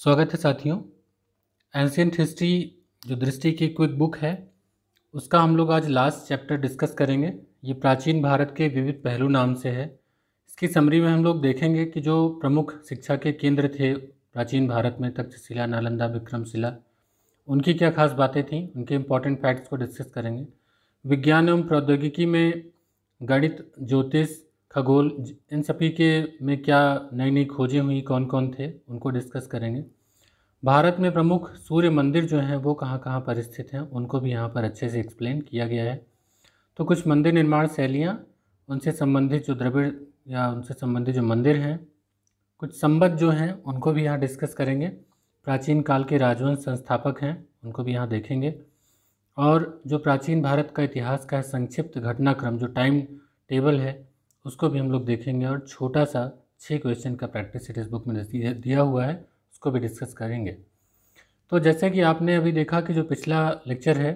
स्वागत है साथियों एंशियंट हिस्ट्री जो दृष्टि की क्विक बुक है उसका हम लोग आज लास्ट चैप्टर डिस्कस करेंगे ये प्राचीन भारत के विविध पहलू नाम से है इसकी समरी में हम लोग देखेंगे कि जो प्रमुख शिक्षा के केंद्र थे प्राचीन भारत में तक्षशिला नालंदा विक्रमशिला उनकी क्या खास बातें थीं उनके इम्पॉर्टेंट फैक्ट्स को डिस्कस करेंगे विज्ञान एवं प्रौद्योगिकी में गणित ज्योतिष खगोल इन सभी के में क्या नई नई खोजें हुई कौन कौन थे उनको डिस्कस करेंगे भारत में प्रमुख सूर्य मंदिर जो हैं वो कहाँ कहाँ पर स्थित हैं उनको भी यहाँ पर अच्छे से एक्सप्लेन किया गया है तो कुछ मंदिर निर्माण शैलियाँ उनसे संबंधित जो द्रविड़ या उनसे संबंधित जो मंदिर हैं कुछ संबद्ध जो हैं उनको भी यहाँ डिस्कस करेंगे प्राचीन काल के राजवंश संस्थापक हैं उनको भी यहाँ देखेंगे और जो प्राचीन भारत का इतिहास का संक्षिप्त घटनाक्रम जो टाइम टेबल है उसको भी हम लोग देखेंगे और छोटा सा छः क्वेश्चन का प्रैक्टिस इस बुक में दिया हुआ है उसको भी डिस्कस करेंगे तो जैसे कि आपने अभी देखा कि जो पिछला लेक्चर है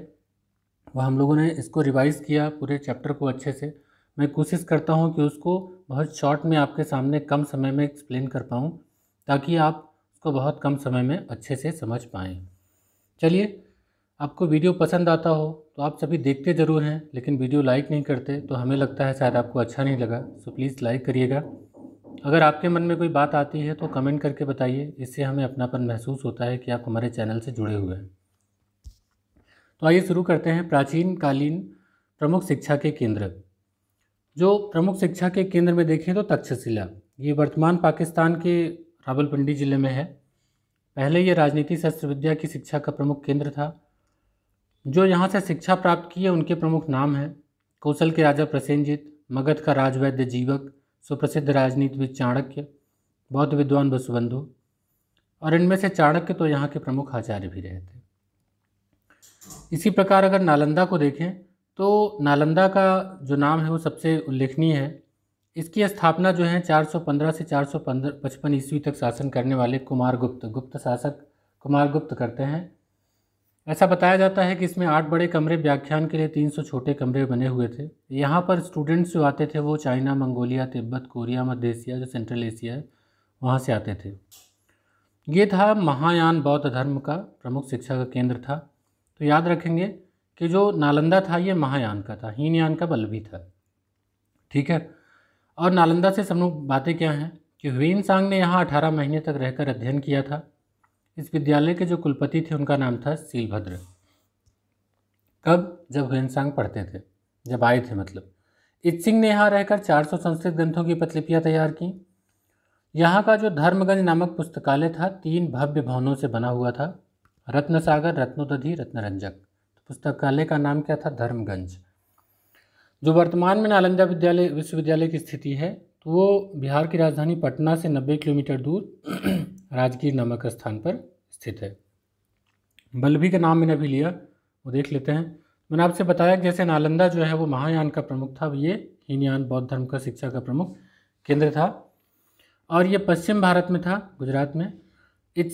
वह हम लोगों ने इसको रिवाइज़ किया पूरे चैप्टर को अच्छे से मैं कोशिश करता हूँ कि उसको बहुत शॉर्ट में आपके सामने कम समय में एक्सप्लेन कर पाऊँ ताकि आप उसको बहुत कम समय में अच्छे से समझ पाएँ चलिए आपको वीडियो पसंद आता हो तो आप सभी देखते ज़रूर हैं लेकिन वीडियो लाइक नहीं करते तो हमें लगता है शायद आपको अच्छा नहीं लगा सो प्लीज़ लाइक करिएगा अगर आपके मन में कोई बात आती है तो कमेंट करके बताइए इससे हमें अपनापन महसूस होता है कि आप हमारे चैनल से जुड़े हुए हैं तो आइए शुरू करते हैं प्राचीन कालीन प्रमुख शिक्षा के केंद्र जो प्रमुख शिक्षा के केंद्र में देखें तो तक्षशिला ये वर्तमान पाकिस्तान के रावलपिंडी जिले में है पहले ये राजनीति शस्त्र विद्या की शिक्षा का प्रमुख केंद्र था जो यहाँ से शिक्षा प्राप्त की है उनके प्रमुख नाम हैं कौशल के राजा प्रसेंजित मगध का राजवैद्य जीवक सुप्रसिद्ध राजनीतिविद चाणक्य बौद्ध विद्वान वसुबंधु और इनमें से चाणक्य तो यहाँ के प्रमुख आचार्य भी रहे थे इसी प्रकार अगर नालंदा को देखें तो नालंदा का जो नाम है वो सबसे उल्लेखनीय है इसकी स्थापना जो है 415 से 455 ईस्वी तक शासन करने वाले कुमार गुप्त गुप्त शासक कुमार गुप्त करते हैं ऐसा बताया जाता है कि इसमें आठ बड़े कमरे व्याख्यान के लिए तीन सौ छोटे कमरे बने हुए थे यहाँ पर स्टूडेंट्स जो आते थे वो चाइना मंगोलिया तिब्बत कोरिया मध्य एशिया जो सेंट्रल एशिया है वहाँ से आते थे ये था महायान बौद्ध धर्म का प्रमुख शिक्षा का केंद्र था तो याद रखेंगे कि जो नालंदा था ये महायान का था हीनयान का बल भी था ठीक है और नालंदा से सब लोग बातें क्या हैं कि हुईन सांग ने यहाँ अठारह महीने तक रहकर अध्ययन किया था इस विद्यालय के जो कुलपति थे उनका नाम था सीलभद्र कब जब हुएनसांग पढ़ते थे जब आए थे मतलब इत्सिंग ने यहाँ रहकर 400 संस्कृत ग्रंथों की पतलिपियाँ तैयार की यहाँ का जो धर्मगंज नामक पुस्तकालय था तीन भव्य भवनों से बना हुआ था रत्न सागर रत्नोदधि रत्नरंजक तो पुस्तकालय का नाम क्या था धर्मगंज जो वर्तमान में नालंदा विद्यालय विश्वविद्यालय की स्थिति है तो वो बिहार की राजधानी पटना से 90 किलोमीटर दूर राजगीर नामक स्थान पर स्थित है बल्लभी का नाम मैंने अभी लिया वो देख लेते हैं मैंने आपसे बताया कि जैसे नालंदा जो है वो महायान का प्रमुख था ये हीनयान बौद्ध धर्म का शिक्षा का प्रमुख केंद्र था और ये पश्चिम भारत में था गुजरात में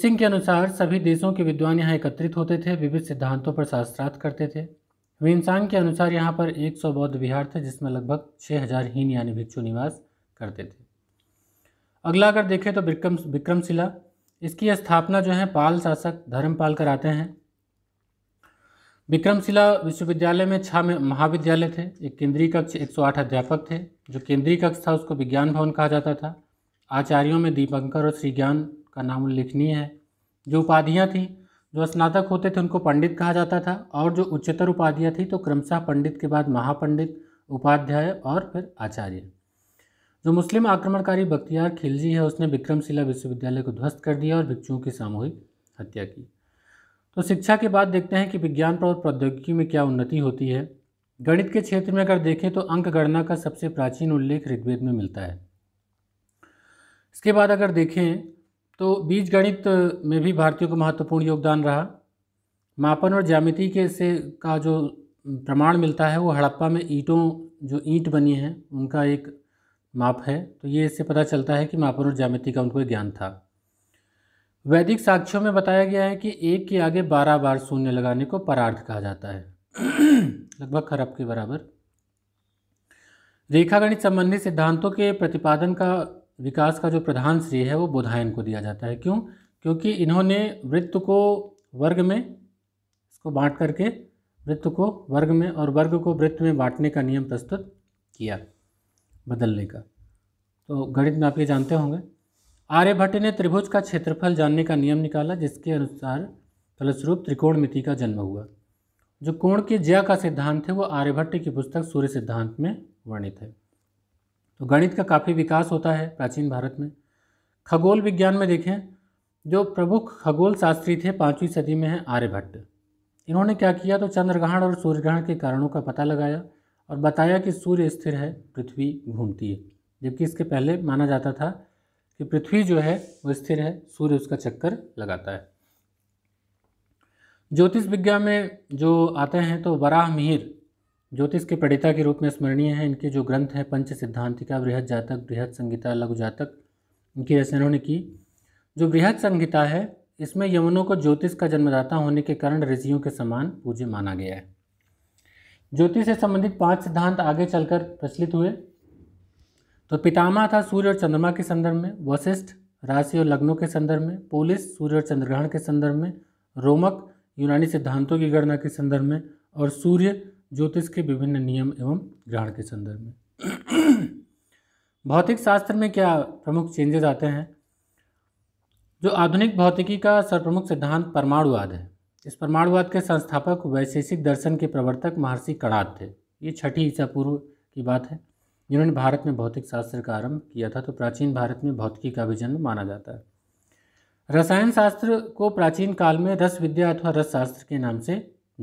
सिंह के अनुसार सभी देशों के विद्वान यहाँ एकत्रित होते थे विविध सिद्धांतों पर शास्त्रार्थ करते थे विंसांग के अनुसार यहाँ पर 100 बौद्ध विहार थे जिसमें लगभग 6000 हज़ार हीन यानी भिक्षु निवास करते थे अगला अगर देखें तो विक्रम विक्रमशिला इसकी स्थापना जो है पाल शासक धर्मपाल कराते हैं विक्रमशिला विश्वविद्यालय में छः महाविद्यालय थे एक केंद्रीय कक्ष आठ अध्यापक थे जो केंद्रीय कक्ष था उसको विज्ञान भवन कहा जाता था आचार्यों में दीपंकर और श्री ज्ञान का नाम उल्लेखनीय है जो उपाधियाँ थीं जो स्नातक होते थे उनको पंडित कहा जाता था और जो उच्चतर उपाधियाँ थी तो क्रमशः पंडित के बाद महापंडित उपाध्याय और फिर आचार्य जो मुस्लिम आक्रमणकारी बख्तियार खिलजी है उसने विक्रमशिला विश्वविद्यालय को ध्वस्त कर दिया और भिक्षुओं की सामूहिक हत्या की तो शिक्षा के बाद देखते हैं कि विज्ञान और प्रौद्योगिकी में क्या उन्नति होती है गणित के क्षेत्र में अगर देखें तो अंक गणना का सबसे प्राचीन उल्लेख ऋग्वेद में मिलता है इसके बाद अगर देखें तो बीज गणित में भी भारतीयों का महत्वपूर्ण योगदान रहा मापन और ज्यामिति के से का जो प्रमाण मिलता है वो हड़प्पा में ईंटों जो ईंट बनी है उनका एक माप है तो ये इससे पता चलता है कि मापन और जामिति का उनको ज्ञान था वैदिक साक्ष्यों में बताया गया है कि एक के आगे बारह बार शून्य लगाने को परार्थ कहा जाता है लगभग खरब के बराबर रेखागणित संबंधी सिद्धांतों के प्रतिपादन का विकास का जो प्रधान श्रेय है वो बोधायन को दिया जाता है क्यों क्योंकि इन्होंने वृत्त को वर्ग में इसको बांट करके वृत्त को वर्ग में और वर्ग को वृत्त में बांटने का नियम प्रस्तुत किया बदलने का तो गणित में आप ये जानते होंगे आर्यभट्ट ने त्रिभुज का क्षेत्रफल जानने का नियम निकाला जिसके अनुसार फलस्वरूप मिति का जन्म हुआ जो कोण के ज्या का सिद्धांत है वो आर्यभट्ट की पुस्तक सूर्य सिद्धांत में वर्णित है तो गणित का काफ़ी विकास होता है प्राचीन भारत में खगोल विज्ञान में देखें जो प्रमुख खगोल शास्त्री थे पाँचवीं सदी में हैं आर्यभट्ट इन्होंने क्या किया तो चंद्रग्रहण और सूर्यग्रहण के कारणों का पता लगाया और बताया कि सूर्य स्थिर है पृथ्वी घूमती है जबकि इसके पहले माना जाता था कि पृथ्वी जो है वो स्थिर है सूर्य उसका चक्कर लगाता है ज्योतिष विज्ञान में जो आते हैं तो वराह मिहिर ज्योतिष के पढ़िता के रूप में स्मरणीय हैं इनके जो ग्रंथ हैं पंच सिद्धांतिका बृहद जातक बृहद संगीता लघु जातक इनकी रचनाओं ने की जो बृहद संहिता है इसमें यमुनों को ज्योतिष का जन्मदाता होने के कारण ऋषियों के समान पूज्य माना गया है ज्योतिष से संबंधित पांच सिद्धांत आगे चलकर प्रचलित हुए तो पितामह था सूर्य और चंद्रमा के संदर्भ में वशिष्ठ राशि और लग्नों के संदर्भ में पोलिस सूर्य और चंद्रग्रहण के संदर्भ में रोमक यूनानी सिद्धांतों की गणना के संदर्भ में और सूर्य ज्योतिष के विभिन्न नियम एवं ग्रहण के संदर्भ में भौतिक शास्त्र में क्या प्रमुख चेंजेस आते हैं जो आधुनिक भौतिकी का सर्वप्रमुख सिद्धांत परमाणुवाद है इस प्रमाणवाद के संस्थापक वैशेषिक दर्शन के प्रवर्तक महर्षि कणाद थे ये छठी ईसा पूर्व की बात है जिन्होंने भारत में भौतिक शास्त्र का आरंभ किया था तो प्राचीन भारत में भौतिकी का भी जन्म माना जाता है रसायन शास्त्र को प्राचीन काल में रस विद्या अथवा रस शास्त्र के नाम से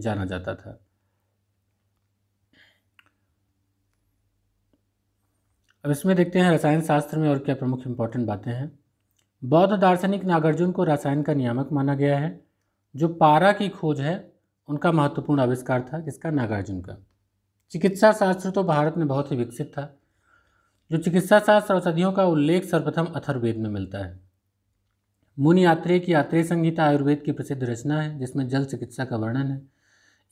जाना जाता था अब इसमें देखते हैं रसायन शास्त्र में और क्या प्रमुख इंपॉर्टेंट बातें हैं बौद्ध दार्शनिक नागार्जुन को रसायन का नियामक माना गया है जो पारा की खोज है उनका महत्वपूर्ण आविष्कार था किसका नागार्जुन का चिकित्सा शास्त्र तो भारत में बहुत ही विकसित था जो चिकित्सा शास्त्र औषधियों का उल्लेख सर्वप्रथम अथर्वेद में मिलता है मुनि यात्रे की यात्रे संहिता आयुर्वेद की प्रसिद्ध रचना है जिसमें जल चिकित्सा का वर्णन है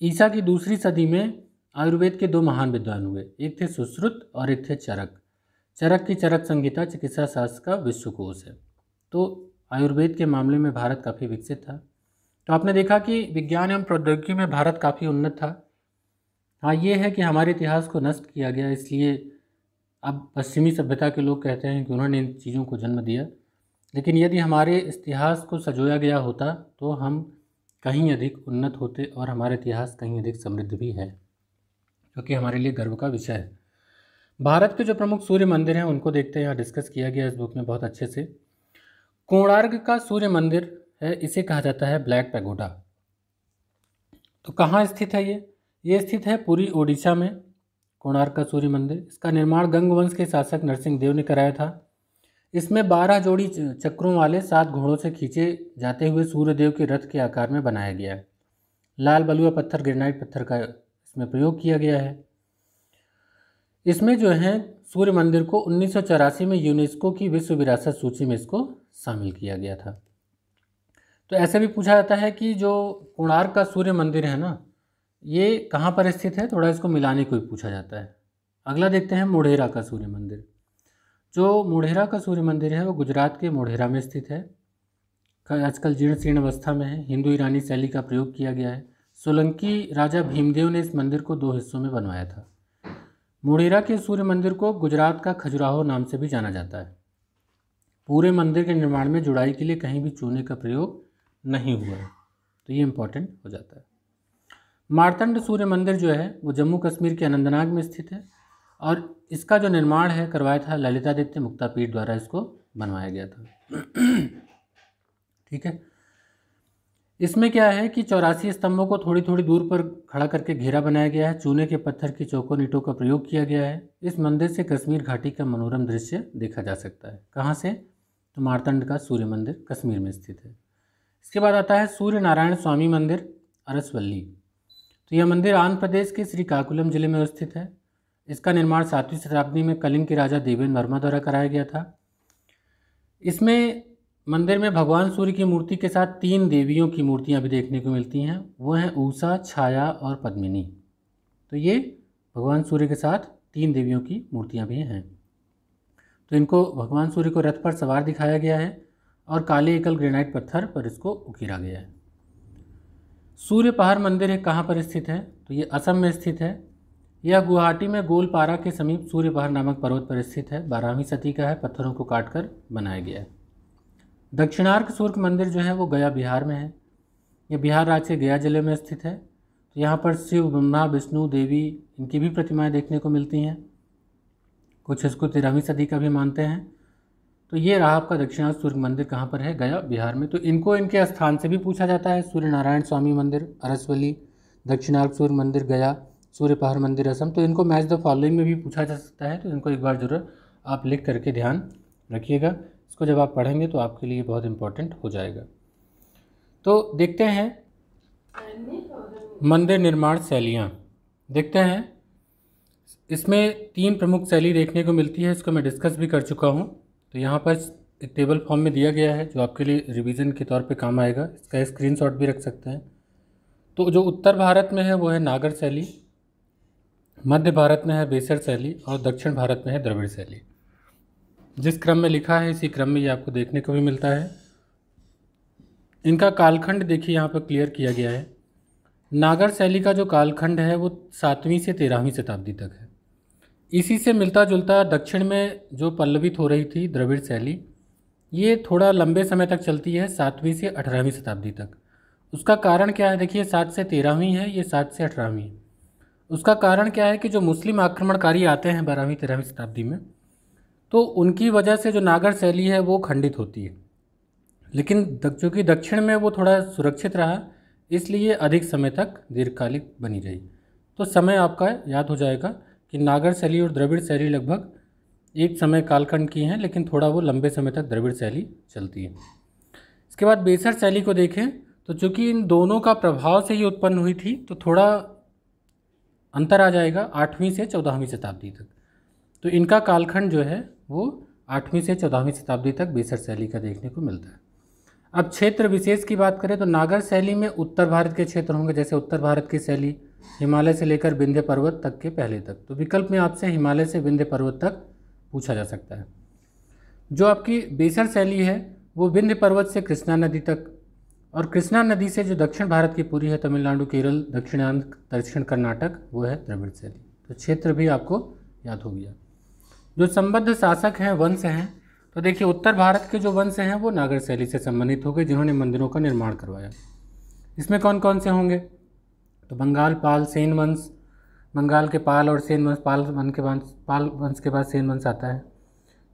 ईसा की दूसरी सदी में आयुर्वेद के दो महान विद्वान हुए एक थे सुश्रुत और एक थे चरक चरक की चरक संहिता चिकित्सा शास्त्र का विश्वकोश है तो आयुर्वेद के मामले में भारत काफ़ी विकसित था तो आपने देखा कि विज्ञान एवं प्रौद्योगिकी में भारत काफ़ी उन्नत था हाँ ये है कि हमारे इतिहास को नष्ट किया गया इसलिए अब पश्चिमी सभ्यता के लोग कहते हैं कि उन्होंने इन चीज़ों को जन्म दिया लेकिन यदि हमारे इतिहास को सजोया गया होता तो हम कहीं अधिक उन्नत होते और हमारे इतिहास कहीं अधिक समृद्ध भी है क्योंकि हमारे लिए गर्व का विषय है भारत के जो प्रमुख सूर्य मंदिर हैं उनको देखते हैं यहाँ डिस्कस किया गया इस बुक में बहुत अच्छे से कोणार्क का सूर्य मंदिर है इसे कहा जाता है ब्लैक पैगोडा तो कहाँ स्थित है ये ये स्थित है पूरी ओडिशा में कोणार्क का सूर्य मंदिर इसका निर्माण गंगवंश के शासक नरसिंह देव ने कराया था इसमें बारह जोड़ी चक्रों वाले सात घोड़ों से खींचे जाते हुए सूर्यदेव के रथ के आकार में बनाया गया है लाल बलुआ पत्थर ग्रेनाइट पत्थर का इसमें प्रयोग किया गया है इसमें जो है सूर्य मंदिर को उन्नीस में यूनेस्को की विश्व विरासत सूची में इसको शामिल किया गया था तो ऐसे भी पूछा जाता है कि जो उड़ार का सूर्य मंदिर है ना ये कहाँ पर स्थित है थोड़ा इसको मिलाने को भी पूछा जाता है अगला देखते हैं मोढ़ेरा का सूर्य मंदिर जो मोढ़ेरा का सूर्य मंदिर है वो गुजरात के मोढ़ेरा में स्थित है आजकल जीर्ण शीर्ण अवस्था में है हिंदू ईरानी शैली का प्रयोग किया गया है सोलंकी राजा भीमदेव ने इस मंदिर को दो हिस्सों में बनवाया था मोढ़ेरा के सूर्य मंदिर को गुजरात का खजुराहो नाम से भी जाना जाता है पूरे मंदिर के निर्माण में जुड़ाई के लिए कहीं भी चूने का प्रयोग नहीं हुआ है तो ये इम्पोर्टेंट हो जाता है मारतंड सूर्य मंदिर जो है वो जम्मू कश्मीर के अनंतनाग में स्थित है और इसका जो निर्माण है करवाया था ललितादित्य मुक्तापीठ द्वारा इसको बनवाया गया था ठीक है इसमें क्या है कि चौरासी स्तंभों को थोड़ी थोड़ी दूर पर खड़ा करके घेरा बनाया गया है चूने के पत्थर की चौकों ईटों का प्रयोग किया गया है इस मंदिर से कश्मीर घाटी का मनोरम दृश्य देखा जा सकता है कहाँ से तो मारतंड का सूर्य मंदिर कश्मीर में स्थित है इसके बाद आता है सूर्य नारायण स्वामी मंदिर अरसवल्ली तो यह मंदिर आंध्र प्रदेश के श्रीकाकुलम जिले में स्थित है इसका निर्माण सातवीं शताब्दी में कलिंग के राजा देवेंद्र वर्मा द्वारा कराया गया था इसमें मंदिर में भगवान सूर्य की मूर्ति के साथ तीन देवियों की मूर्तियां भी देखने को मिलती हैं वह हैं ऊषा छाया और पद्मिनी तो ये भगवान सूर्य के साथ तीन देवियों की मूर्तियां भी हैं तो इनको भगवान सूर्य को रथ पर सवार दिखाया गया है और काले एकल ग्रेनाइट पत्थर पर इसको उकेरा गया है सूर्य पहाड़ मंदिर एक कहाँ पर स्थित है तो ये असम में स्थित है यह गुवाहाटी में गोलपारा के समीप सूर्य पहाड़ नामक पर्वत पर स्थित है बारहवीं सदी का है पत्थरों को काटकर बनाया गया है दक्षिणार्क सूर्य मंदिर जो है वो गया बिहार में है यह बिहार राज्य के गया जिले में स्थित है तो यहाँ पर शिव ब्रह्मा विष्णु देवी इनकी भी प्रतिमाएं देखने को मिलती हैं कुछ इसको तेरहवीं सदी का भी मानते हैं तो ये रहा आपका दक्षिणार्थ सूर्य मंदिर कहाँ पर है गया बिहार में तो इनको इनके स्थान से भी पूछा जाता है सूर्य नारायण स्वामी मंदिर अरसवली दक्षिणार्थ सूर्य मंदिर गया सूर्य पहाड़ मंदिर असम तो इनको मैच द फॉलोइंग में भी पूछा जा सकता है तो इनको एक बार जरूर आप लिख करके ध्यान रखिएगा इसको जब आप पढ़ेंगे तो आपके लिए बहुत इम्पोर्टेंट हो जाएगा तो देखते हैं मंदिर निर्माण शैलियाँ देखते हैं इसमें तीन प्रमुख शैली देखने को मिलती है इसको मैं डिस्कस भी कर चुका हूँ तो यहाँ पर टेबल फॉर्म में दिया गया है जो आपके लिए रिवीजन के तौर पे काम आएगा इसका स्क्रीनशॉट भी रख सकते हैं तो जो उत्तर भारत में है वो है नागर शैली मध्य भारत में है बेसर शैली और दक्षिण भारत में है द्रविड़ शैली जिस क्रम में लिखा है इसी क्रम में ये आपको देखने को भी मिलता है इनका कालखंड देखिए यहाँ पर क्लियर किया गया है नागर शैली का जो कालखंड है वो सातवीं से तेरहवीं शताब्दी तक है इसी से मिलता जुलता दक्षिण में जो पल्लवित हो रही थी द्रविड़ शैली ये थोड़ा लंबे समय तक चलती है सातवीं से अठारहवीं शताब्दी तक उसका कारण क्या है देखिए सात से तेरहवीं है ये सात से अठारहवीं है उसका कारण क्या है कि जो मुस्लिम आक्रमणकारी आते हैं बारहवीं तेरहवीं शताब्दी में तो उनकी वजह से जो नागर शैली है वो खंडित होती है लेकिन चूँकि दक्षिण में वो थोड़ा सुरक्षित रहा इसलिए अधिक समय तक दीर्घकालिक बनी रही तो समय आपका याद हो जाएगा कि नागर शैली और द्रविड़ शैली लगभग एक समय कालखंड की हैं लेकिन थोड़ा वो लंबे समय तक द्रविड़ शैली चलती है इसके बाद बेसर शैली को देखें तो चूँकि इन दोनों का प्रभाव से ही उत्पन्न हुई थी तो थोड़ा अंतर आ जाएगा आठवीं से चौदहवीं शताब्दी तक तो इनका कालखंड जो है वो आठवीं से चौदहवीं शताब्दी तक बेसर शैली का देखने को मिलता है अब क्षेत्र विशेष की बात करें तो नागर शैली में उत्तर भारत के क्षेत्र होंगे जैसे उत्तर भारत की शैली हिमालय से लेकर विंध्य पर्वत तक के पहले तक तो विकल्प में आपसे हिमालय से विंध्य पर्वत तक पूछा जा सकता है जो आपकी बेसर शैली है वो विंध्य पर्वत से कृष्णा नदी तक और कृष्णा नदी से जो दक्षिण भारत की पूरी है तमिलनाडु केरल दक्षिण आंध्र दक्षिण कर्नाटक वो है द्रविड़ शैली तो क्षेत्र भी आपको याद हो गया जो संबद्ध शासक हैं वंश हैं तो देखिए उत्तर भारत के जो वंश हैं वो नागर शैली से संबंधित हो गए जिन्होंने मंदिरों का निर्माण करवाया इसमें कौन कौन से होंगे तो बंगाल पाल सेन वंश बंगाल के पाल और सेन वंश पाल वंश के वंश पाल वंश के बाद सेन वंश आता है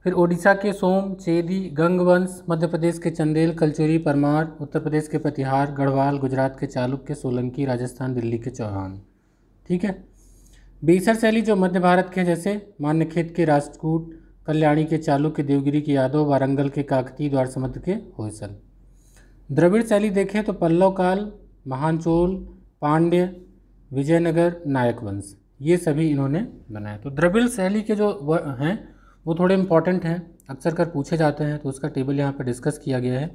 फिर ओडिशा के सोम चेदी गंग वंश मध्य प्रदेश के चंदेल कलचुरी परमार उत्तर प्रदेश के प्रतिहार गढ़वाल गुजरात के चालुक्य सोलंकी राजस्थान दिल्ली के चौहान ठीक है बेसर शैली जो मध्य भारत के जैसे मान्यखेत के राजकूट कल्याणी के चालुक्य देवगिरी के यादव वारंगल के काकती द्वार समुद्र के होयसल द्रविड़ शैली देखें तो पल्लव काल महान चोल पांड्य विजयनगर नायक वंश ये सभी इन्होंने बनाया तो द्रविल शैली के जो हैं वो थोड़े इंपॉर्टेंट हैं अक्सर कर पूछे जाते हैं तो उसका टेबल यहाँ पर डिस्कस किया गया है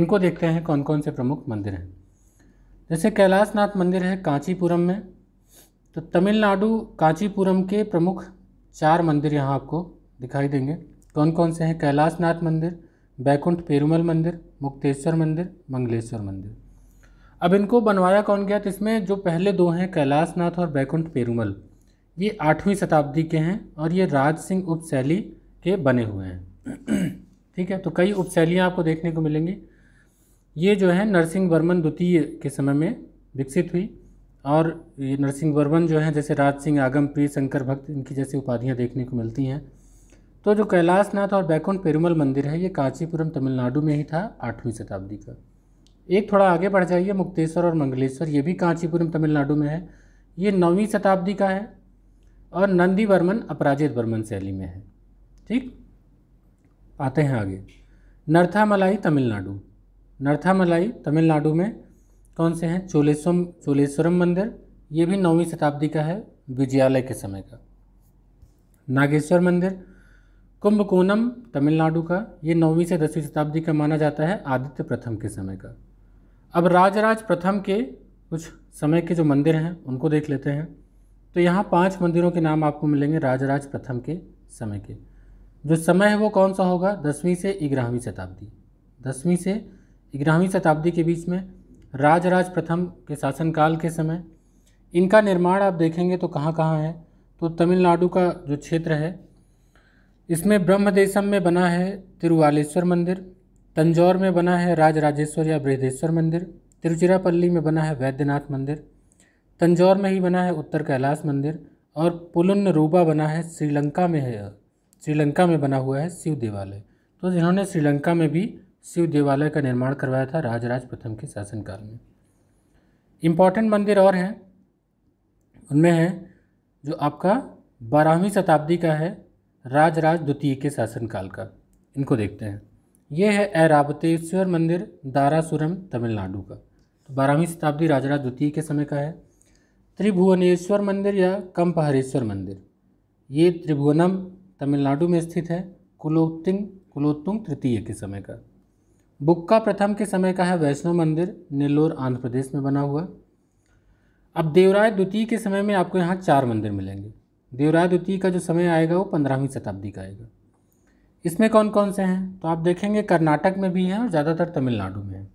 इनको देखते हैं कौन कौन से प्रमुख मंदिर हैं जैसे कैलाशनाथ मंदिर है कांचीपुरम में तो तमिलनाडु कांचीपुरम के प्रमुख चार मंदिर यहाँ आपको दिखाई देंगे कौन कौन से हैं कैलाशनाथ मंदिर बैकुंठ पेरुमल मंदिर मुक्तेश्वर मंदिर मंगलेश्वर मंदिर अब इनको बनवाया कौन गया तो इसमें जो पहले दो हैं कैलाशनाथ और बैकुंठ पेरूमल ये आठवीं शताब्दी के हैं और ये राज सिंह उपशैली के बने हुए हैं ठीक है तो कई उपशैलियाँ आपको देखने को मिलेंगी ये जो है नरसिंह वर्मन द्वितीय के समय में विकसित हुई और ये नरसिंह वर्मन जो हैं जैसे राज सिंह आगम प्रिय शंकर भक्त इनकी जैसी उपाधियाँ देखने को मिलती हैं तो जो कैलाशनाथ और बैकुंठ पेरुमल मंदिर है ये कांचीपुरम तमिलनाडु में ही था आठवीं शताब्दी का एक थोड़ा आगे बढ़ जाइए मुक्तेश्वर और मंगलेश्वर ये भी कांचीपुरम तमिलनाडु में है ये नौवीं शताब्दी का है और नंदी वर्मन अपराजित वर्मन शैली में है ठीक आते हैं आगे नर्थामलाई तमिलनाडु नर्थामलाई तमिलनाडु में कौन से हैं चोलेश्वम चोलेश्वरम मंदिर ये भी नौवीं शताब्दी का है विजयालय के समय का नागेश्वर मंदिर कुंभकोणम तमिलनाडु का ये नौवीं से दसवीं शताब्दी का माना जाता है आदित्य प्रथम के समय का अब राजराज प्रथम के कुछ समय के जो मंदिर हैं उनको देख लेते हैं तो यहाँ पांच मंदिरों के नाम आपको मिलेंगे राजराज प्रथम के समय के जो समय है वो कौन सा होगा दसवीं से ग्यारहवीं शताब्दी दसवीं से ग्यारहवीं शताब्दी के बीच में राजराज प्रथम के शासनकाल के समय इनका निर्माण आप देखेंगे तो कहाँ कहाँ है तो तमिलनाडु का जो क्षेत्र है इसमें ब्रह्मदेशम में बना है तिरुवालेश्वर मंदिर तंजौर में बना है राज राजेश्वर या बृहदेश्वर मंदिर तिरुचिरापल्ली में बना है वैद्यनाथ मंदिर तंजौर में ही बना है उत्तर कैलाश मंदिर और पुलन रूबा बना है श्रीलंका में है श्रीलंका में बना हुआ है शिव देवालय तो जिन्होंने श्रीलंका में भी शिव देवालय का निर्माण करवाया था राजराज प्रथम के शासनकाल में इम्पॉर्टेंट मंदिर और हैं उनमें है जो आपका बारहवीं शताब्दी का है राजराज द्वितीय के शासनकाल का इनको देखते हैं ये है ऐरावतेश्वर मंदिर दारासुरम तमिलनाडु का तो बारहवीं शताब्दी राजराज द्वितीय के समय का है त्रिभुवनेश्वर मंदिर या कंपहरेश्वर मंदिर ये त्रिभुवनम तमिलनाडु में स्थित है कुलोत्तिंग कुलोत्तुंग तृतीय के समय का बुक्का प्रथम के समय का है वैष्णव मंदिर नेल्लोर आंध्र प्रदेश में बना हुआ अब देवराय द्वितीय के समय में आपको यहाँ चार मंदिर मिलेंगे देवराय द्वितीय का जो समय आएगा वो पंद्रहवीं शताब्दी का आएगा इसमें कौन कौन से हैं तो आप देखेंगे कर्नाटक में भी हैं और ज़्यादातर तमिलनाडु में हैं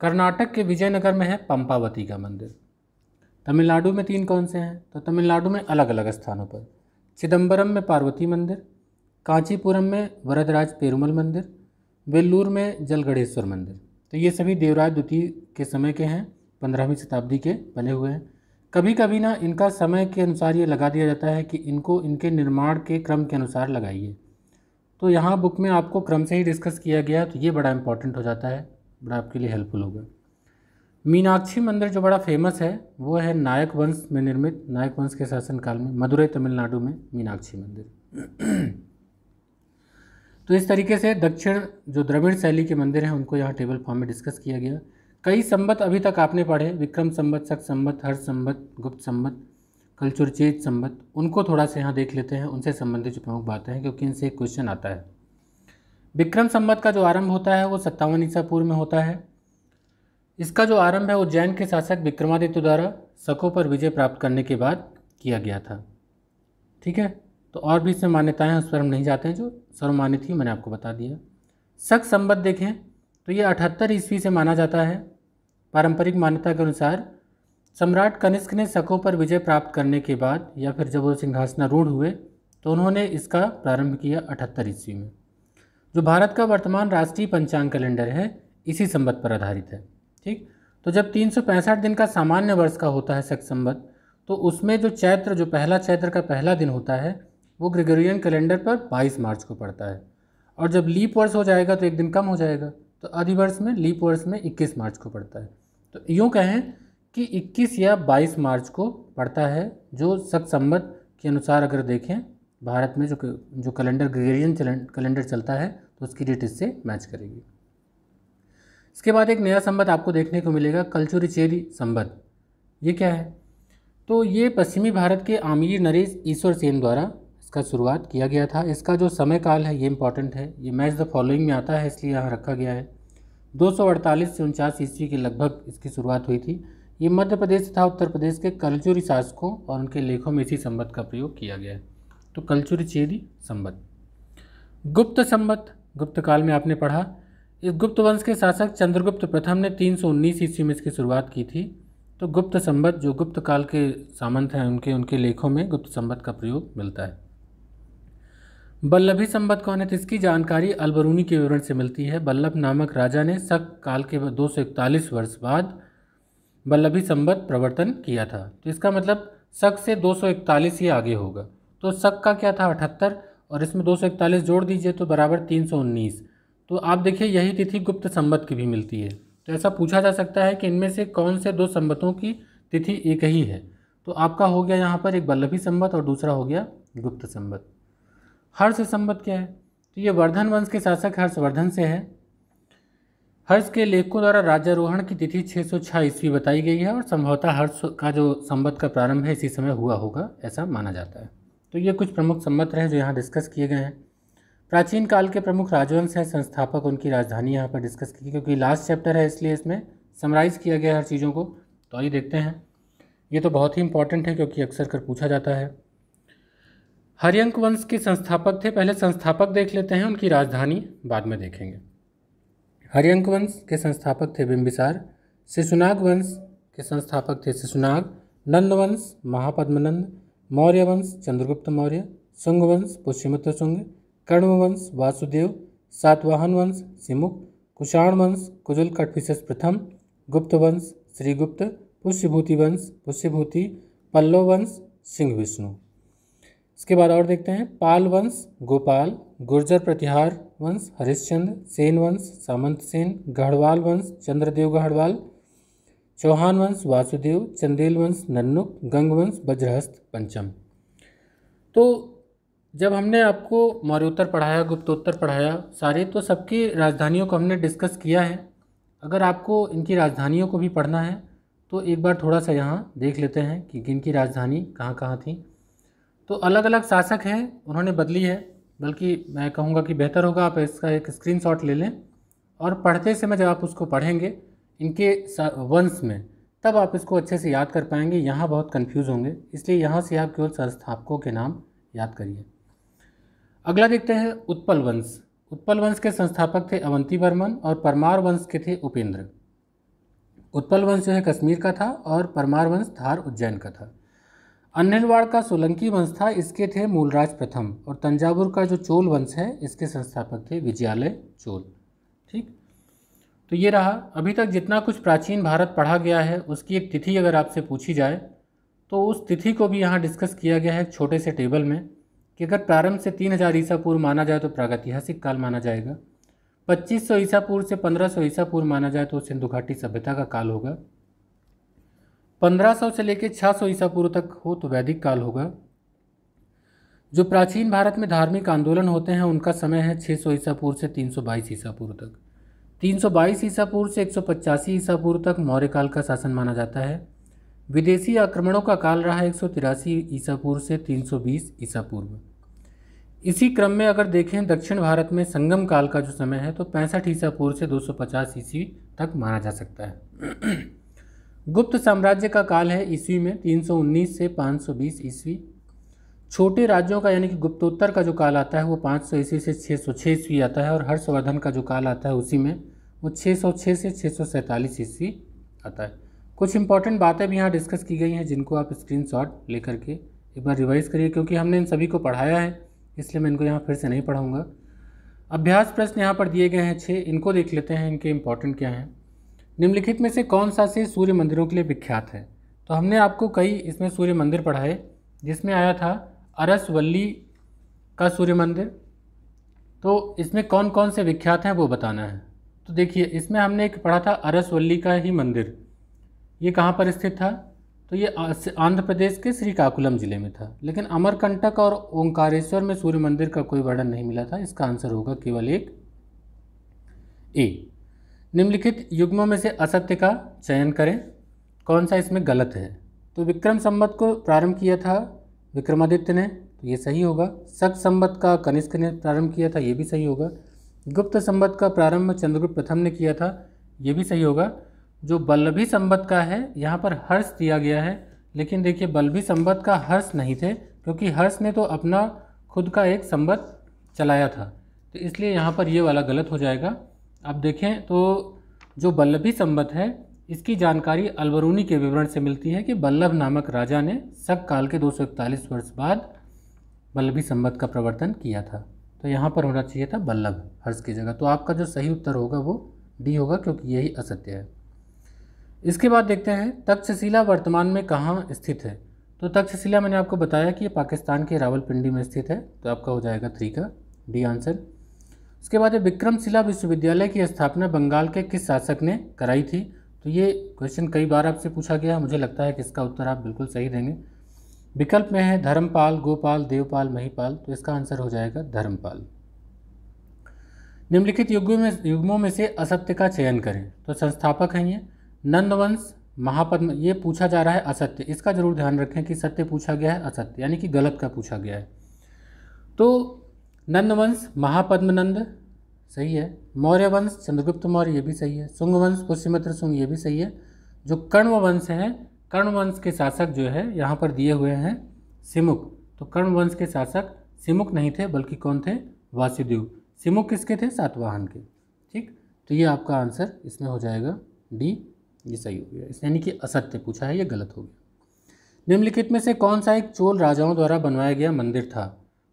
कर्नाटक के विजयनगर में है पंपावती का मंदिर तमिलनाडु में तीन कौन से हैं तो तमिलनाडु में अलग अलग स्थानों पर चिदम्बरम में पार्वती मंदिर कांचीपुरम में वरदराज पेरुमल मंदिर वेल्लूर में जलगढ़ेश्वर मंदिर तो ये सभी देवराज द्वितीय के समय के हैं पंद्रहवीं शताब्दी के बने हुए हैं कभी कभी ना इनका समय के अनुसार ये लगा दिया जाता है कि इनको इनके निर्माण के क्रम के अनुसार लगाइए तो यहाँ बुक में आपको क्रम से ही डिस्कस किया गया तो ये बड़ा इंपॉर्टेंट हो जाता है बड़ा आपके लिए हेल्पफुल होगा मीनाक्षी मंदिर जो बड़ा फेमस है वो है नायक वंश में निर्मित नायक वंश के शासनकाल में मदुरई तमिलनाडु में मीनाक्षी मंदिर तो इस तरीके से दक्षिण जो द्रविड़ शैली के मंदिर हैं उनको यहाँ टेबल फॉर्म में डिस्कस किया गया कई संबत अभी तक आपने पढ़े विक्रम संबत शक संबत हर्ष संबत गुप्त संबत कलचुरचेत संबंध उनको थोड़ा सा यहाँ देख लेते हैं उनसे संबंधित जो प्रमुख बातें हैं क्योंकि इनसे एक क्वेश्चन आता है विक्रम संबत का जो आरंभ होता है वो सत्तावन ईसा पूर्व में होता है इसका जो आरंभ है वो जैन के शासक विक्रमादित्य द्वारा शकों पर विजय प्राप्त करने के बाद किया गया था ठीक है तो और भी इसमें मान्यताएं हैं उस पर हम नहीं जाते हैं जो सर्वमान्य थी मैंने आपको बता दिया शक संबत देखें तो ये अठहत्तर ईस्वी से माना जाता है पारंपरिक मान्यता के अनुसार सम्राट कनिष्क ने शकों पर विजय प्राप्त करने के बाद या फिर जब वो सिंहासनारूढ़ हुए तो उन्होंने इसका प्रारंभ किया अठहत्तर ईस्वी में जो भारत का वर्तमान राष्ट्रीय पंचांग कैलेंडर है इसी संबत पर आधारित है ठीक तो जब तीन दिन का सामान्य वर्ष का होता है शक संबत तो उसमें जो चैत्र जो पहला चैत्र का पहला दिन होता है वो ग्रेगोरियन कैलेंडर पर 22 मार्च को पड़ता है और जब लीप वर्ष हो जाएगा तो एक दिन कम हो जाएगा तो अधिवर्ष में लीप वर्ष में 21 मार्च को पड़ता है तो यूँ कहें कि 21 या 22 मार्च को पड़ता है जो सख्त संबत के अनुसार अगर देखें भारत में जो जो कैलेंडर ग्रेगेरियन कैलेंडर चलता है तो उसकी डेट इससे मैच करेगी इसके बाद एक नया संबत आपको देखने को मिलेगा कलचुरीचेरी संबत ये क्या है तो ये पश्चिमी भारत के आमिर नरेश ईश्वर सेन द्वारा इसका शुरुआत किया गया था इसका जो समय काल है ये इम्पॉर्टेंट है ये मैच द फॉलोइंग में आता है इसलिए यहाँ रखा गया है 248 से उनचास ईस्वी के लगभग इसकी शुरुआत हुई थी ये मध्य प्रदेश तथा उत्तर प्रदेश के कलचुरी शासकों और उनके लेखों में इसी संबद्ध का प्रयोग किया गया है तो कलचुरी चेरी संबत गुप्त संबत गुप्त काल में आपने पढ़ा इस गुप्त वंश के शासक चंद्रगुप्त प्रथम ने 319 ईस्वी में इसकी शुरुआत की थी तो गुप्त संबत जो गुप्त काल के सामंत हैं उनके उनके लेखों में गुप्त संबत का प्रयोग मिलता है बल्लभी संबत कौन है तो इसकी जानकारी अलबरूनी के विवरण से मिलती है बल्लभ नामक राजा ने शक काल के दो वर्ष बाद बल्लभी संबत प्रवर्तन किया था तो इसका मतलब शक से 241 ही आगे होगा तो शक का क्या था अठहत्तर और इसमें 241 जोड़ दीजिए तो बराबर 319 तो आप देखिए यही तिथि गुप्त संबत की भी मिलती है तो ऐसा पूछा जा सकता है कि इनमें से कौन से दो संबतों की तिथि एक ही है तो आपका हो गया यहाँ पर एक बल्लभी संबत और दूसरा हो गया गुप्त संबत हर्ष संबत क्या है तो ये वर्धन वंश के शासक हर्षवर्धन से है हर्ष के लेखकों द्वारा राज्यारोहण की तिथि 606 ईस्वी बताई गई है और संभवतः हर्ष का जो संबत का प्रारंभ है इसी समय हुआ होगा ऐसा माना जाता है तो ये कुछ प्रमुख संबत रहे जो यहाँ डिस्कस किए गए हैं प्राचीन काल के प्रमुख राजवंश हैं संस्थापक उनकी राजधानी यहाँ पर डिस्कस की क्योंकि लास्ट चैप्टर है इसलिए इसमें समराइज़ किया गया हर चीज़ों को तो आइए देखते हैं ये तो बहुत ही इंपॉर्टेंट है क्योंकि अक्सर कर पूछा जाता है हरियंक वंश के संस्थापक थे पहले संस्थापक देख लेते हैं उनकी राजधानी बाद में देखेंगे हरियंक वंश के संस्थापक थे बिंबिसार शिशुनाग वंश के संस्थापक थे शिशुनाग नंद वंश महापद्मनंद मौर्य वंश चंद्रगुप्त मौर्य शुंग वंश पुष्यमित्र शुंग कर्णवंश वासुदेव सातवाहन वंश सिमुख कुषाण वंश कुजुल कटफिशस प्रथम गुप्त वंश श्रीगुप्त पुष्यभूति वंश पुष्यभूति पल्लव वंश सिंह विष्णु इसके बाद और देखते हैं पाल वंश गोपाल गुर्जर प्रतिहार वंश हरिश्चंद्र सेन वंश सामंत सेन गढ़वाल वंश चंद्रदेव गढ़वाल चौहान वंश वासुदेव चंदेल वंश नन्नुक गंगवंश वज्रहस्त पंचम तो जब हमने आपको मौर्योत्तर पढ़ाया गुप्तोत्तर पढ़ाया सारे तो सबकी राजधानियों को हमने डिस्कस किया है अगर आपको इनकी राजधानियों को भी पढ़ना है तो एक बार थोड़ा सा यहाँ देख लेते हैं कि इनकी राजधानी कहाँ कहाँ थी तो अलग अलग शासक हैं उन्होंने बदली है बल्कि मैं कहूँगा कि बेहतर होगा आप इसका एक स्क्रीनशॉट ले लें और पढ़ते समय जब आप उसको पढ़ेंगे इनके वंश में तब आप इसको अच्छे से याद कर पाएंगे यहाँ बहुत कंफ्यूज होंगे इसलिए यहाँ से आप केवल संस्थापकों के नाम याद करिए अगला देखते हैं उत्पल वंश उत्पल वंश के संस्थापक थे अवंती वर्मन और परमार वंश के थे उपेंद्र उत्पल वंश जो है कश्मीर का था और परमार वंश धार उज्जैन का था अनिलवाड़ का सोलंकी वंश था इसके थे मूलराज प्रथम और तंजावुर का जो चोल वंश है इसके संस्थापक थे विजयालय चोल ठीक तो ये रहा अभी तक जितना कुछ प्राचीन भारत पढ़ा गया है उसकी एक तिथि अगर आपसे पूछी जाए तो उस तिथि को भी यहाँ डिस्कस किया गया है छोटे से टेबल में कि अगर प्रारंभ से तीन हज़ार ईसा पूर्व माना जाए तो प्रागैतिहासिक काल माना जाएगा पच्चीस सौ ईसा पूर्व से पंद्रह सौ ईसा पूर्व माना जाए तो सिंधु घाटी सभ्यता का काल होगा 1500 से लेकर 600 सौ ईसा पूर्व तक हो तो वैदिक काल होगा जो प्राचीन भारत में धार्मिक आंदोलन होते हैं उनका समय है 600 सौ ईसा पूर्व से 322 ईसा पूर्व तक 322 ईसा पूर्व से 185 ईसा पूर्व तक मौर्य काल का शासन माना जाता है विदेशी आक्रमणों का काल रहा एक सौ ईसा पूर्व से 320 ईसा पूर्व इसी क्रम में अगर देखें दक्षिण भारत में संगम काल का जो समय है तो पैंसठ ईसा पूर्व से 250 ईस्वी तक माना जा सकता है गुप्त साम्राज्य का काल है ईस्वी में 319 से 520 ईस्वी छोटे राज्यों का यानी कि गुप्तोत्तर का जो काल आता है वो 500 ईस्वी से 606 ईस्वी आता है और हर्षवर्धन का जो काल आता है उसी में वो 606 से छः ईस्वी आता है कुछ इंपॉर्टेंट बातें भी यहाँ डिस्कस की गई हैं जिनको आप शॉट लेकर के एक बार रिवाइज़ करिए क्योंकि हमने इन सभी को पढ़ाया है इसलिए मैं इनको यहाँ फिर से नहीं पढ़ाऊँगा अभ्यास प्रश्न यहाँ पर दिए गए हैं छः इनको देख लेते हैं इनके इम्पॉर्टेंट क्या हैं निम्नलिखित में से कौन सा से सूर्य मंदिरों के लिए विख्यात है तो हमने आपको कई इसमें सूर्य मंदिर पढ़ाए जिसमें आया था अरसवल्ली का सूर्य मंदिर तो इसमें कौन कौन से विख्यात हैं वो बताना है तो देखिए इसमें हमने एक पढ़ा था अरसवल्ली का ही मंदिर ये कहाँ पर स्थित था तो ये आंध्र प्रदेश के श्रीकाकुलम ज़िले में था लेकिन अमरकंटक और ओंकारेश्वर में सूर्य मंदिर का कोई वर्णन नहीं मिला था इसका आंसर होगा केवल एक ए निम्नलिखित युग्मों में से असत्य का चयन करें कौन सा इसमें गलत है तो विक्रम संबत को प्रारंभ किया था विक्रमादित्य ने तो ये सही होगा शक संबत का कनिष्क ने प्रारंभ किया था ये भी सही होगा गुप्त संबत का प्रारंभ चंद्रगुप्त प्रथम ने किया था ये भी सही होगा जो बल्लभी संबत का है यहाँ पर हर्ष दिया गया है लेकिन देखिए बल्लभी संबत का हर्ष नहीं थे क्योंकि हर्ष ने तो अपना खुद का एक संबत चलाया था तो इसलिए यहाँ पर ये वाला गलत हो जाएगा अब देखें तो जो बल्लभी संबत है इसकी जानकारी अलबरूनी के विवरण से मिलती है कि बल्लभ नामक राजा ने शक काल के 241 वर्ष बाद बल्लभी संबत का प्रवर्तन किया था तो यहाँ पर होना चाहिए था बल्लभ हर्ष की जगह तो आपका जो सही उत्तर होगा वो डी होगा क्योंकि यही असत्य है इसके बाद देखते हैं तक्षशिला वर्तमान में कहाँ स्थित है तो तक्षशिला मैंने आपको बताया कि ये पाकिस्तान के रावलपिंडी में स्थित है तो आपका हो जाएगा थ्री का डी आंसर इसके बाद विक्रमशिला विश्वविद्यालय की स्थापना बंगाल के किस शासक ने कराई थी तो ये क्वेश्चन कई बार आपसे पूछा गया मुझे लगता है कि इसका उत्तर आप बिल्कुल सही देंगे विकल्प में है धर्मपाल गोपाल देवपाल महीपाल तो इसका आंसर हो जाएगा धर्मपाल निम्नलिखित युगों में युग्मों में से असत्य का चयन करें तो संस्थापक हैं ये नंदवंश महापद्म ये पूछा जा रहा है असत्य इसका जरूर ध्यान रखें कि सत्य पूछा गया है असत्य यानी कि गलत का पूछा गया है तो महापद्म महापद्मनंद सही है मौर्य वंश चंद्रगुप्त मौर्य ये भी सही है सुंग वंश पुष्यमित्र सुंग ये भी सही है जो कर्ण वंश हैं कर्ण वंश के शासक जो है यहाँ पर दिए हुए हैं सिमुक तो कर्ण वंश के शासक सिमुक नहीं थे बल्कि कौन थे वासुदेव सिमुक किसके थे सातवाहन के ठीक तो ये आपका आंसर इसमें हो जाएगा डी ये सही हो गया यानी कि असत्य पूछा है ये गलत हो गया निम्नलिखित में से कौन सा एक चोल राजाओं द्वारा बनवाया गया मंदिर था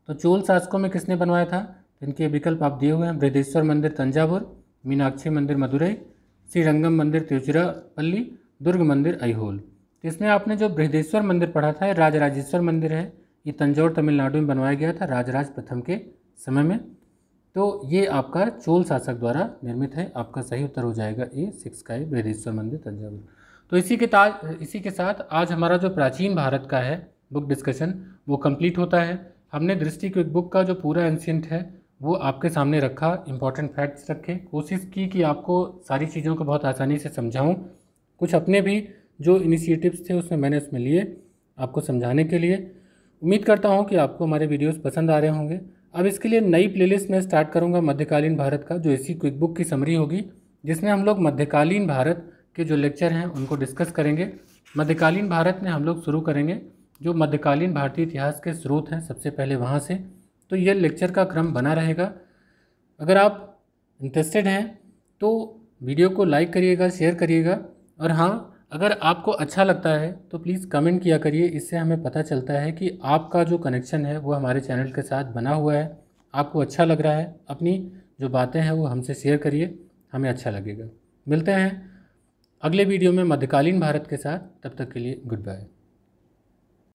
तो चोल शासकों में किसने बनवाया था तो इनके विकल्प आप दिए हुए हैं बृहदेश्वर मंदिर तंजावुर मीनाक्षी मंदिर मदुरई श्रीरंगम मंदिर तिरुचिरापल्ली दुर्ग मंदिर अहोल तो इसमें आपने जो बृहदेश्वर मंदिर पढ़ा था राजराजेश्वर मंदिर है ये तंजौर तमिलनाडु में बनवाया गया था राजराज प्रथम के समय में तो ये आपका चोल शासक द्वारा निर्मित है आपका सही उत्तर हो जाएगा ए सिक्स का है बृहदेश्वर मंदिर तंजावुर तो इसी के ताज इसी के साथ आज हमारा जो प्राचीन भारत का है बुक डिस्कशन वो कंप्लीट होता है हमने दृष्टि क्विक बुक का जो पूरा एंशियंट है वो आपके सामने रखा इंपॉर्टेंट फैक्ट्स रखे कोशिश की कि आपको सारी चीज़ों को बहुत आसानी से समझाऊँ कुछ अपने भी जो इनिशिएटिव्स थे उसमें मैंने उसमें लिए आपको समझाने के लिए उम्मीद करता हूँ कि आपको हमारे वीडियोस पसंद आ रहे होंगे अब इसके लिए नई प्लेलिस्ट मैं स्टार्ट करूँगा मध्यकालीन भारत का जो इसी क्विक बुक की समरी होगी जिसमें हम लोग मध्यकालीन भारत के जो लेक्चर हैं उनको डिस्कस करेंगे मध्यकालीन भारत में हम लोग शुरू करेंगे जो मध्यकालीन भारतीय इतिहास के स्रोत हैं सबसे पहले वहाँ से तो यह लेक्चर का क्रम बना रहेगा अगर आप इंटरेस्टेड हैं तो वीडियो को लाइक करिएगा शेयर करिएगा और हाँ अगर आपको अच्छा लगता है तो प्लीज़ कमेंट किया करिए इससे हमें पता चलता है कि आपका जो कनेक्शन है वो हमारे चैनल के साथ बना हुआ है आपको अच्छा लग रहा है अपनी जो बातें हैं वो हमसे शेयर करिए हमें अच्छा लगेगा मिलते हैं अगले वीडियो में मध्यकालीन भारत के साथ तब तक के लिए गुड बाय